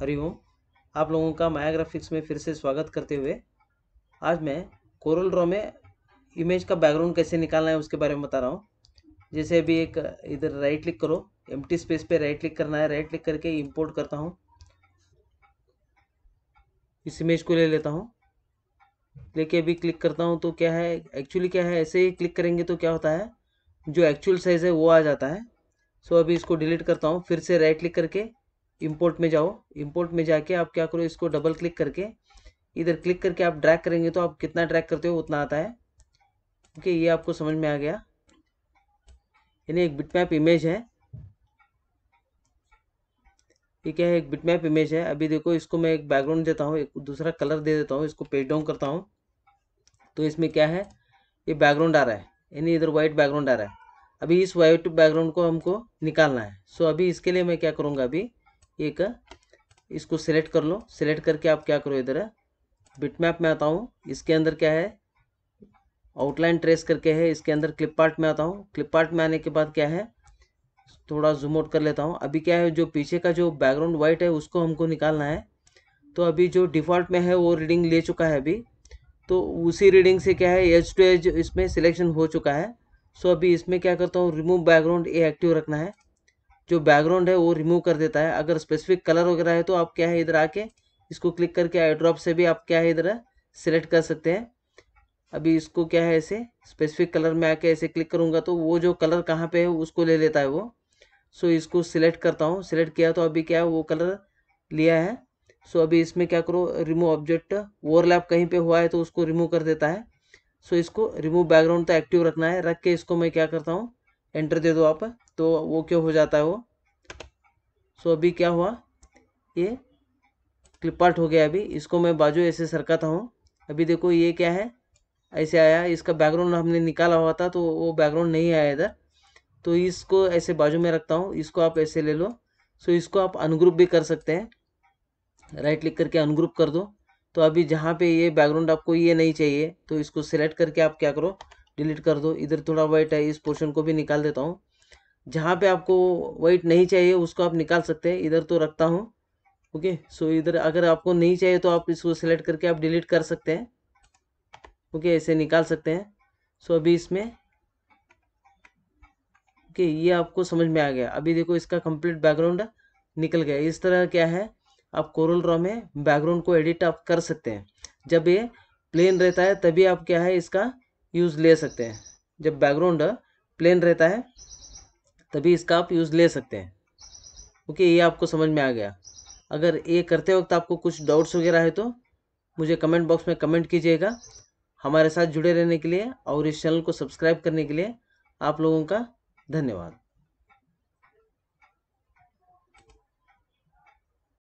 हरिओम आप लोगों का माया ग्राफिक्स में फिर से स्वागत करते हुए आज मैं कोरल ड्रॉ में इमेज का बैकग्राउंड कैसे निकालना है उसके बारे में बता रहा हूँ जैसे अभी एक इधर राइट क्लिक करो एम स्पेस पे राइट क्लिक करना है राइट क्लिक करके इम्पोर्ट करता हूँ इस इमेज को ले लेता हूँ लेके अभी क्लिक करता हूँ तो क्या है एक्चुअली क्या है ऐसे ही क्लिक करेंगे तो क्या होता है जो एक्चुअल साइज़ है वो आ जाता है सो अभी इसको डिलीट करता हूँ फिर से राइट क्लिक करके इम्पोर्ट में जाओ इम्पोर्ट में जाके आप क्या करो इसको डबल क्लिक करके इधर क्लिक करके आप ड्रैग करेंगे तो आप कितना ड्रैग करते हो उतना आता है ओके ये आपको समझ में आ गया यानी एक बिटमैप इमेज है ये क्या है एक बिटमैप इमेज है अभी देखो इसको मैं एक बैकग्राउंड देता हूँ एक दूसरा कलर दे देता हूँ इसको पेज डाउन करता हूँ तो इसमें क्या है ये बैकग्राउंड आ रहा है यानी इधर वाइट बैकग्राउंड आ रहा है अभी इस वाइट बैकग्राउंड को हमको निकालना है सो अभी इसके लिए मैं क्या करूँगा अभी एक इसको सिलेक्ट कर लो सिलेक्ट करके आप क्या करो इधर बिटमैप में आता हूँ इसके अंदर क्या है आउटलाइन ट्रेस करके है इसके अंदर क्लिप पार्ट में आता हूँ क्लिप पार्ट में आने के बाद क्या है थोड़ा जूम आउट कर लेता हूँ अभी क्या है जो पीछे का जो बैकग्राउंड वाइट है उसको हमको निकालना है तो अभी जो डिफ़ॉल्ट में है वो रीडिंग ले चुका है अभी तो उसी रीडिंग से क्या है एज टू एज इसमें सिलेक्शन हो चुका है सो अभी इसमें क्या करता हूँ रिमूव बैकग्राउंड ये एक्टिव रखना है जो बैकग्राउंड है वो रिमूव कर देता है अगर स्पेसिफिक कलर वगैरह है तो आप क्या है इधर आके इसको क्लिक करके आई ड्रॉप से भी आप क्या है इधर सेलेक्ट कर सकते हैं अभी इसको क्या है ऐसे स्पेसिफिक कलर में आके ऐसे क्लिक करूँगा तो वो जो कलर कहाँ पे है उसको ले लेता है वो सो so, इसको सिलेक्ट करता हूँ सिलेक्ट किया तो अभी क्या है वो कलर लिया है सो so, अभी इसमें क्या करो रिमूव ऑब्जेक्ट ओवरलैप कहीं पे हुआ है तो उसको रिमूव कर देता है सो so, इसको रिमूव बैकग्राउंड तो एक्टिव रखना है रख के इसको मैं क्या करता हूँ एंटर दे दो आप तो वो क्यों हो जाता है वो सो अभी क्या हुआ ये क्लिप आर्ट हो गया अभी इसको मैं बाजू ऐसे सरकाता हूँ अभी देखो ये क्या है ऐसे आया इसका बैकग्राउंड हमने निकाला हुआ था तो वो बैकग्राउंड नहीं आया इधर तो इसको ऐसे बाजू में रखता हूँ इसको आप ऐसे ले लो सो इसको आप अनग्रुप भी कर सकते हैं राइट क्लिक करके अनग्रुप कर दो तो अभी जहाँ पे ये बैकग्राउंड आपको ये नहीं चाहिए तो इसको सिलेक्ट करके आप क्या करो डिलीट कर दो इधर थोड़ा वाइट है इस पोर्शन को भी निकाल देता हूँ जहाँ पे आपको वाइट नहीं चाहिए उसको आप निकाल सकते हैं इधर तो रखता हूँ ओके सो इधर अगर आपको नहीं चाहिए तो आप इसको सेलेक्ट करके आप डिलीट कर सकते हैं ओके ऐसे निकाल सकते हैं सो अभी इसमें ओके ये आपको समझ में आ गया अभी देखो इसका कंप्लीट बैकग्राउंड निकल गया इस तरह क्या है आप कोरल रॉ में बैकग्राउंड को एडिट आप कर सकते हैं जब ये प्लेन रहता है तभी आप क्या है इसका यूज़ ले सकते हैं जब बैकग्राउंड प्लेन रहता है तभी इसका आप यूज़ ले सकते हैं ओके ये आपको समझ में आ गया अगर ये करते वक्त आपको कुछ डाउट्स वगैरह है तो मुझे कमेंट बॉक्स में कमेंट कीजिएगा हमारे साथ जुड़े रहने के लिए और इस चैनल को सब्सक्राइब करने के लिए आप लोगों का धन्यवाद